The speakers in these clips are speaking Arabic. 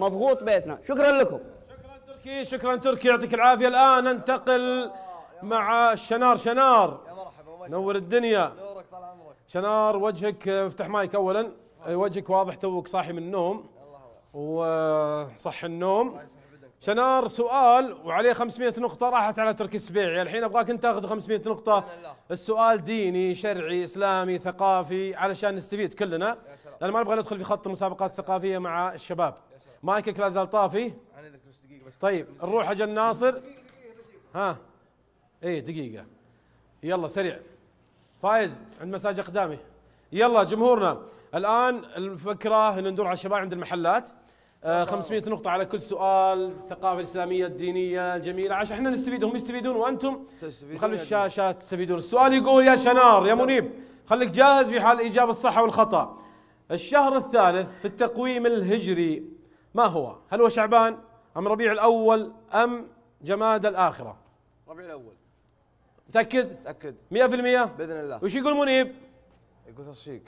مضغوط بيتنا شكرا لكم شكرا تركي شكرا تركي يعطيك العافيه الان ننتقل مع شنار شنار يا مرحبا نور الدنيا نورك طال عمرك شنار وجهك افتح مايك اولا وجهك واضح توك صاحي من النوم وصح النوم شنار سؤال وعليه 500 نقطة راحت على تركي السبيعي، الحين ابغاك انت تاخذ 500 نقطة السؤال ديني، شرعي، اسلامي، ثقافي علشان نستفيد كلنا لان ما نبغى ندخل في خط المسابقات الثقافية مع الشباب. مايكك لا زال طافي طيب نروح اجل ناصر ها اي دقيقه يلا سريع فايز عند مساج اقدامي يلا جمهورنا الان الفكره ان ندور على الشباب عند المحلات آه 500 نقطة على كل سؤال الثقافة الإسلامية الدينية الجميلة عشان احنا نستفيد هم يستفيدون وأنتم خلوا الشاشات تستفيدون السؤال يقول يا شنار يا منيب خليك جاهز في حال الإجابة الصح والخطأ الشهر الثالث في التقويم الهجري ما هو؟ هل هو شعبان أم ربيع الأول أم جماد الآخرة؟ ربيع الأول متأكد؟ متأكد 100% بإذن الله وش يقول منيب؟ يقول تصفيق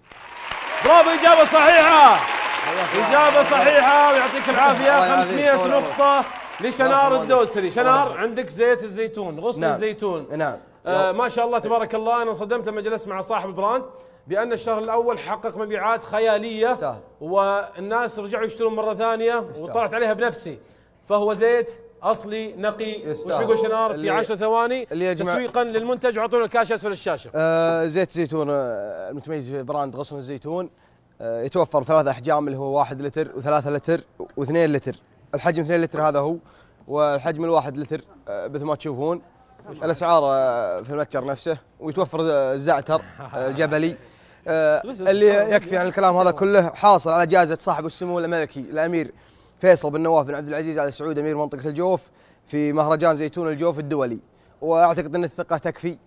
برافو إجابة صحيحة إجابة صحيحة ويعطيك العافية 500 نقطة لشنار الدوسري شنار عندك زيت الزيتون غصن نعم. الزيتون نعم آه ما شاء الله تبارك الله انا انصدمت لما جلست مع صاحب براند بان الشهر الاول حقق مبيعات خياليه استهل. والناس رجعوا يشترون مره ثانيه استهل. وطلعت عليها بنفسي فهو زيت اصلي نقي وش بيقول شنار في 10 ثواني اللي تسويقا للمنتج وعطونا الكاش اسفل الشاشه آه زيت زيتون آه، المتميز في براند غصن الزيتون آه يتوفر بثلاث احجام اللي هو 1 لتر و3 لتر و2 لتر الحجم 2 لتر هذا هو والحجم الواحد لتر آه، مثل ما تشوفون الاسعار آه، في المتجر نفسه ويتوفر آه، الزعتر الجبلي آه، اللي يكفي عن الكلام هذا كله حاصل على جائزه صاحب السمو الملكي الامير فيصل بن نواف بن عبد العزيز ال سعود امير منطقه الجوف في مهرجان زيتون الجوف الدولي واعتقد ان الثقه تكفي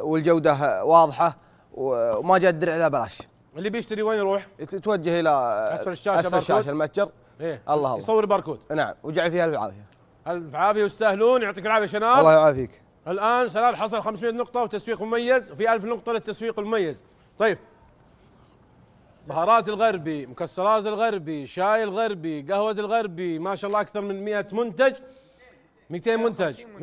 والجوده واضحه وما جاء الدرع ذا بلاش اللي بيشتري وين يروح؟ يتوجه الى اسفل الشاشه اسفل الشاشه المتجر إيه؟ الله الله يصور باركود نعم وجعل فيها العافيه الف عافيه يستاهلون يعطيك العافيه شنار الله يعافيك الان سلال حصل 500 نقطه وتسويق مميز وفي 1000 نقطه للتسويق المميز طيب بهارات الغربي مكسرات الغربي شاي الغربي قهوه الغربي ما شاء الله اكثر من 100 منتج 200 منتج